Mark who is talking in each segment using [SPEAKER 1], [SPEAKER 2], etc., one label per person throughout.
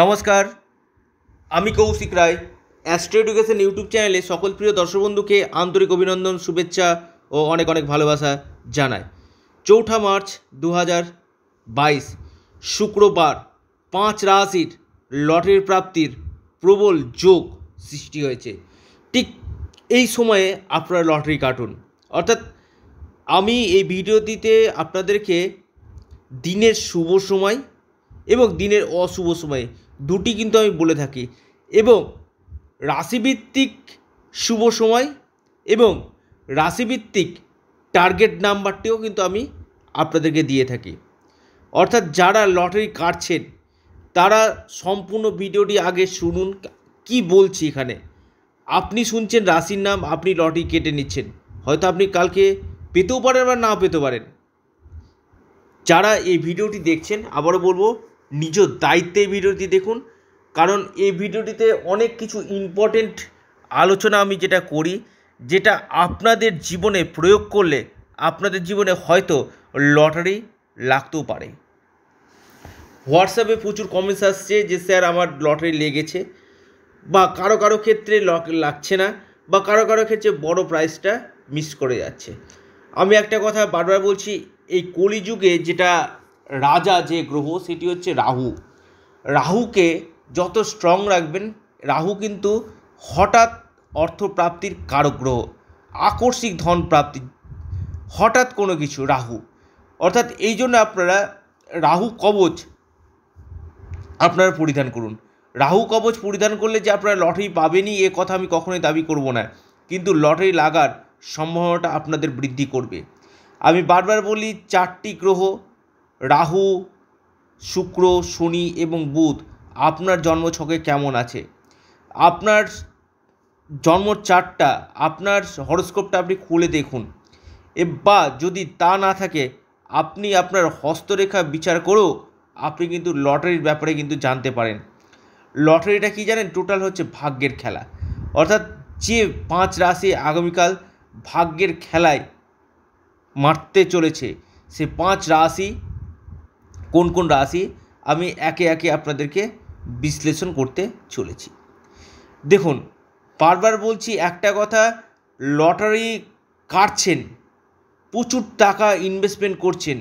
[SPEAKER 1] নমস্কার আমি Kaushik Roy Astro Education YouTube চ্যানেলে সকল প্রিয় দর্শক বন্ধুকে আন্তরিক অভিনন্দন শুভেচ্ছা ও অনেক অনেক ভালোবাসা জানাই চৌঠা মার্চ দু বাইশ শুক্রবার পাঁচ রাশির লটের প্রাপ্তির প্রবল যোগ সৃষ্টি হয়েছে ঠিক এই সময়ে আপনারা লটারি কাটুন অর্থাৎ আমি এই ভিডিওটিতে আপনাদেরকে দিনের শুভ সময় এবং দিনের অশুভ সময়ে দুটি কিন্তু আমি বলে থাকি এবং রাশিভিত্তিক শুভ সময় এবং রাশিভিত্তিক টার্গেট নাম্বারটিও কিন্তু আমি আপনাদেরকে দিয়ে থাকি অর্থাৎ যারা লটারি কাটছেন তারা সম্পূর্ণ ভিডিওটি আগে শুনুন কি বলছি এখানে আপনি শুনছেন রাশির নাম আপনি লটারি কেটে নিচ্ছেন হয়তো আপনি কালকে পেতেও পারেন বা নাও পেতে পারেন যারা এই ভিডিওটি দেখছেন আবারও বলবো নিজ দায়িত্বে ভিডিওটি দেখুন কারণ এই ভিডিওটিতে অনেক কিছু ইম্পর্টেন্ট আলোচনা আমি যেটা করি যেটা আপনাদের জীবনে প্রয়োগ করলে আপনাদের জীবনে হয়তো লটারি লাগতেও পারে হোয়াটসঅ্যাপে প্রচুর কমেন্টস আসছে যে স্যার আমার লটারি লেগেছে বা কারো কারো ক্ষেত্রে লাগছে না বা কারো কারো ক্ষেত্রে বড় প্রাইসটা মিস করে যাচ্ছে আমি একটা কথা বারবার বলছি এই কলিযুগে যেটা রাজা যে গ্রহ সেটি হচ্ছে রাহু রাহুকে যত স্ট্রং রাখবেন রাহু কিন্তু হঠাৎ অর্থপ্রাপ্তির কারক গ্রহ আকস্মিক ধন প্রাপ্তি হঠাৎ কোনো কিছু রাহু অর্থাৎ এই জন্য আপনারা রাহু কবচ আপনারা পরিধান করুন রাহু কবচ পরিধান করলে যে আপনারা লটারি পাবেনই এ কথা আমি কখনোই দাবি করব না কিন্তু লটারি লাগার সম্ভাবনাটা আপনাদের বৃদ্ধি করবে আমি বারবার বলি চারটি গ্রহ রাহু শুক্র শনি এবং বুধ আপনার জন্মছকে কেমন আছে আপনার জন্ম চারটা আপনার হরস্কোপটা আপনি খুলে দেখুন এ বা যদি তা না থাকে আপনি আপনার হস্তরেখা বিচার করেও আপনি কিন্তু লটারির ব্যাপারে কিন্তু জানতে পারেন লটারিটা কি জানেন টোটাল হচ্ছে ভাগ্যের খেলা অর্থাৎ যে পাঁচ রাশি আগামীকাল ভাগ্যের খেলায় মারতে চলেছে সে পাঁচ রাশি কোন কোন রাশি আমি একে একে আপনাদেরকে বিশ্লেষণ করতে চলেছি দেখুন বারবার বলছি একটা কথা লটারি কাটছেন প্রচুর টাকা ইনভেস্টমেন্ট করছেন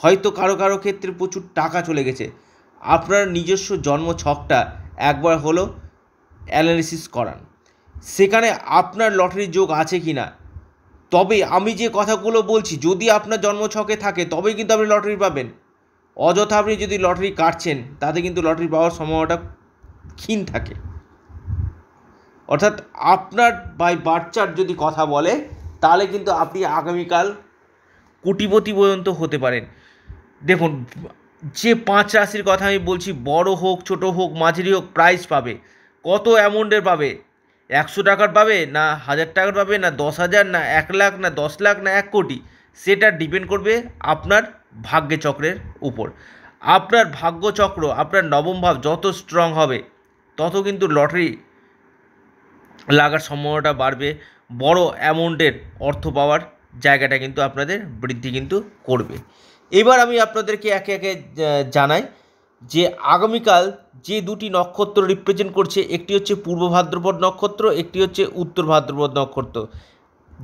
[SPEAKER 1] হয়তো কারো কারো ক্ষেত্রে প্রচুর টাকা চলে গেছে আপনার নিজস্ব জন্ম ছকটা একবার হলো অ্যানালিসিস করান সেখানে আপনার লটারির যোগ আছে কি না তবে আমি যে কথাগুলো বলছি যদি আপনার জন্ম ছকে থাকে তবেই কিন্তু আপনি লটারি পাবেন অযথা আপনি যদি লটারি কাটছেন তাতে কিন্তু লটারি পাওয়ার সম্ভাবনাটা ক্ষীণ থাকে অর্থাৎ আপনার বাই বাচ্চার যদি কথা বলে তাহলে কিন্তু আপনি আগামীকাল কোটিপতি পর্যন্ত হতে পারেন দেখুন যে পাঁচ রাশির কথা আমি বলছি বড় হোক ছোট হোক মাঝারি হোক প্রাইস পাবে কত অ্যামাউন্টের পাবে একশো টাকার পাবে না হাজার টাকার পাবে না দশ হাজার না এক লাখ না দশ লাখ না এক কোটি সেটা ডিপেন্ড করবে আপনার ভাগ্যচক্রের উপর আপনার ভাগ্যচক্র আপনার নবম ভাব যত স্ট্রং হবে তত কিন্তু লটারি লাগার সম্ভাবনাটা বাড়বে বড় অ্যামাউন্টের অর্থ পাওয়ার জায়গাটা কিন্তু আপনাদের বৃদ্ধি কিন্তু করবে এবার আমি আপনাদেরকে একে একে জানাই যে আগামীকাল যে দুটি নক্ষত্র রিপ্রেজেন্ট করছে একটি হচ্ছে পূর্ব ভাদ্রপদ নক্ষত্র একটি হচ্ছে উত্তর ভাদ্রপদ নক্ষত্র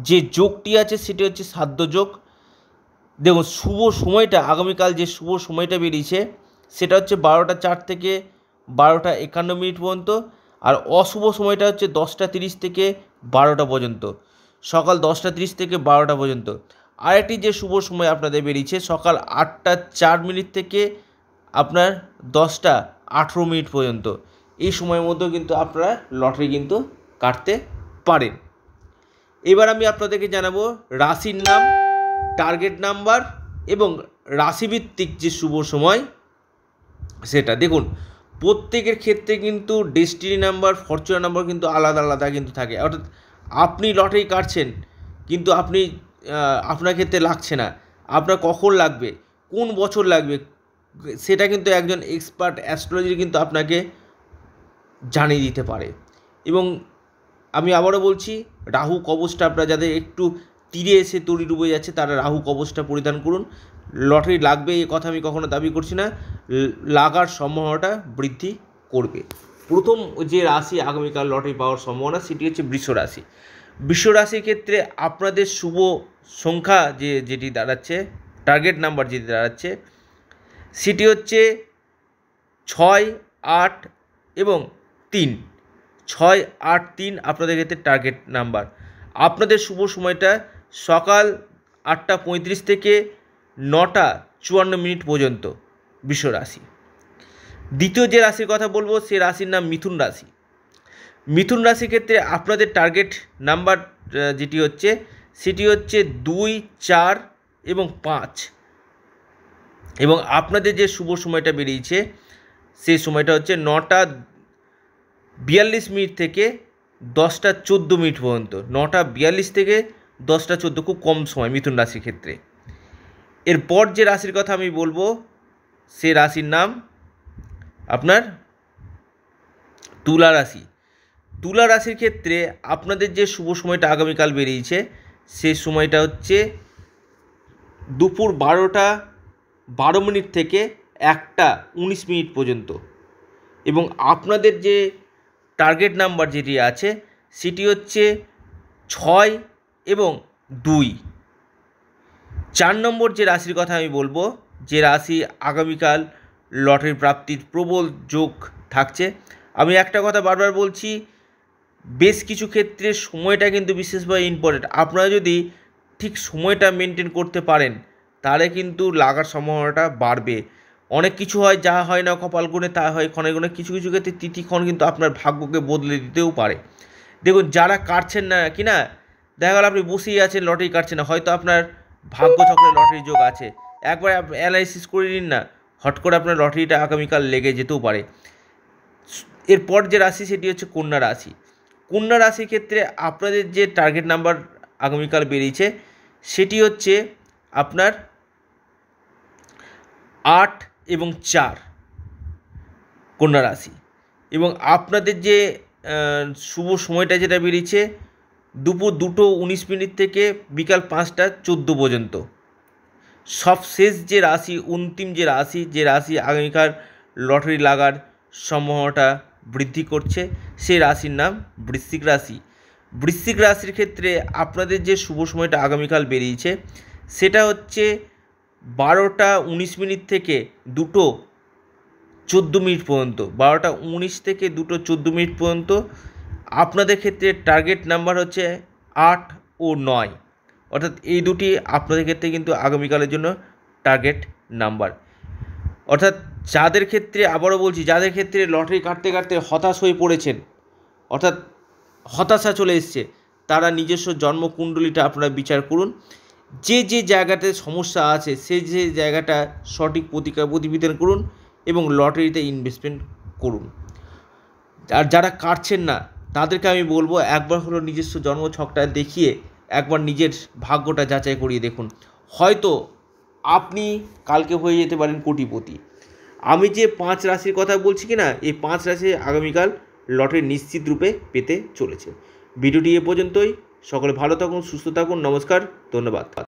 [SPEAKER 1] যে যোগটি আছে সেটি হচ্ছে সাধ্য যোগ দেখুন শুভ সময়টা আগামীকাল যে শুভ সময়টা বেরিয়েছে সেটা হচ্ছে বারোটা চার থেকে বারোটা একান্ন মিনিট পর্যন্ত আর অশুভ সময়টা হচ্ছে দশটা তিরিশ থেকে বারোটা পর্যন্ত সকাল দশটা তিরিশ থেকে বারোটা পর্যন্ত আরেকটি যে শুভ সময় আপনাদের বেরিয়েছে সকাল আটটা চার মিনিট থেকে আপনার দশটা আঠেরো মিনিট পর্যন্ত এই সময়ের মধ্যেও কিন্তু আপনারা লটারি কিন্তু কাটতে পারেন এবার আমি আপনাদেরকে জানাবো রাশির নাম টার্গেট নাম্বার এবং রাশিভিত্তিক যে শুভ সময় সেটা দেখুন প্রত্যেকের ক্ষেত্রে কিন্তু ডেস্টিনি নাম্বার ফরচুনা নাম্বার কিন্তু আলাদা আলাদা কিন্তু থাকে অর্থাৎ আপনি লটেই কাটছেন কিন্তু আপনি আপনার ক্ষেত্রে লাগছে না আপনার কখন লাগবে কোন বছর লাগবে সেটা কিন্তু একজন এক্সপার্ট অ্যাস্ট্রোলজি কিন্তু আপনাকে জানিয়ে দিতে পারে এবং আমি আবারও বলছি রাহু কবচটা আপনারা যাদের একটু তীরে এসে তরি ডুবে যাচ্ছে তারা রাহু কবচটা পরিধান করুন লটারি লাগবে এ কথা আমি কখনো দাবি করছি না লাগার সম্ভাবনাটা বৃদ্ধি করবে প্রথম যে রাশি আগামীকাল লটারি পাওয়ার সম্ভাবনা সেটি হচ্ছে বৃষ রাশি বৃষ রাশির ক্ষেত্রে আপনাদের শুভ সংখ্যা যে যেটি দাঁড়াচ্ছে টার্গেট নাম্বার যেটি দাঁড়াচ্ছে সেটি হচ্ছে ছয় আট এবং তিন ছয় আট তিন আপনাদের ক্ষেত্রে টার্গেট নাম্বার আপনাদের শুভ সময়টা সকাল আটটা পঁয়ত্রিশ থেকে নটা চুয়ান্ন মিনিট পর্যন্ত বিশ্ব রাশি দ্বিতীয় যে রাশির কথা বলবো সে রাশির নাম মিথুন রাশি মিথুন রাশির ক্ষেত্রে আপনাদের টার্গেট নাম্বার যেটি হচ্ছে সেটি হচ্ছে দুই চার এবং পাঁচ এবং আপনাদের যে শুভ সময়টা বেরিয়েছে সেই সময়টা হচ্ছে নটা বিয়াল্লিশ মিনিট থেকে দশটা চোদ্দো মিনিট পর্যন্ত নটা বিয়াল্লিশ থেকে দশটা চোদ্দো খুব কম সময় মিথুন রাশির ক্ষেত্রে এরপর যে রাশির কথা আমি বলবো সে রাশির নাম আপনার তুলা রাশি তুলা রাশির ক্ষেত্রে আপনাদের যে শুভ সময়টা আগামীকাল বেরিয়েছে সে সময়টা হচ্ছে দুপুর বারোটা বারো মিনিট থেকে একটা উনিশ মিনিট পর্যন্ত এবং আপনাদের যে টার্গেট নাম্বার যেটি আছে সেটি হচ্ছে ছয় এবং দুই চার নম্বর যে রাশির কথা আমি বলবো যে রাশি আগামীকাল লটারি প্রাপ্তির প্রবল যোগ থাকছে আমি একটা কথা বারবার বলছি বেশ কিছু ক্ষেত্রে সময়টা কিন্তু বিশেষভাবে ইম্পর্টেন্ট আপনারা যদি ঠিক সময়টা মেনটেন করতে পারেন তাহলে কিন্তু লাগার সম্ভাবনাটা বাড়বে অনেক কিছু হয় যা হয় না কপাল গুণে তা হয় ক্ষণে গুণে কিছু কিছু ক্ষেত্রে তিথিক্ষণ কিন্তু আপনার ভাগ্যকে বদলে দিতেও পারে দেখুন যারা কাটছেন না কি না দেখা গেল আপনি বসেই আছেন লটারি কাটছে না হয়তো আপনার চক্রে লটারি যোগ আছে একবার অ্যানালাইসিস করে নিন না হট করে আপনার লটারিটা আগামীকাল লেগে যেতেও পারে এরপর যে রাশি সেটি হচ্ছে কন্যা রাশি কন্যা রাশির ক্ষেত্রে আপনাদের যে টার্গেট নাম্বার আগামীকাল বেরিয়েছে সেটি হচ্ছে আপনার আট এবং চার কন্যা রাশি এবং আপনাদের যে শুভ সময়টা যেটা বেরিয়েছে দুপুর দুটো উনিশ মিনিট থেকে বিকাল পাঁচটা চোদ্দো পর্যন্ত সবশেষ যে রাশি অন্তিম যে রাশি যে রাশি আগামীকাল লটারি লাগার সম্ভাবনাটা বৃদ্ধি করছে সেই রাশির নাম বৃশ্চিক রাশি বৃশ্চিক রাশির ক্ষেত্রে আপনাদের যে শুভ সময়টা আগামীকাল বেরিয়েছে সেটা হচ্ছে বারোটা উনিশ মিনিট থেকে দুটো চোদ্দো মিনিট পর্যন্ত বারোটা উনিশ থেকে দুটো চোদ্দো মিনিট পর্যন্ত আপনাদের ক্ষেত্রে টার্গেট নাম্বার হচ্ছে আট ও নয় অর্থাৎ এই দুটি আপনাদের ক্ষেত্রে কিন্তু আগামীকালের জন্য টার্গেট নাম্বার অর্থাৎ যাদের ক্ষেত্রে আবারও বলছি যাদের ক্ষেত্রে লটারি কাটতে কাটতে হতাশ হয়ে পড়েছেন অর্থাৎ হতাশা চলে এসছে তারা নিজস্ব জন্মকুণ্ডলিটা আপনারা বিচার করুন যে যে জায়গাতে সমস্যা আছে সে যে জায়গাটা সঠিক প্রতিকার প্রতিবেদন করুন এবং লটারিতে ইনভেস্টমেন্ট করুন আর যারা কাটছেন না তাদেরকে আমি বলবো একবার হলো নিজস্ব জন্মছকটা দেখিয়ে একবার নিজের ভাগ্যটা যাচাই করিয়ে দেখুন হয়তো আপনি কালকে হয়ে যেতে পারেন কোটিপতি আমি যে পাঁচ রাশির কথা বলছি কি না এই পাঁচ রাশি আগামীকাল লটের নিশ্চিত রূপে পেতে চলেছে ভিডিওটি এ পর্যন্তই সকলে ভালো থাকুন সুস্থ থাকুন নমস্কার ধন্যবাদ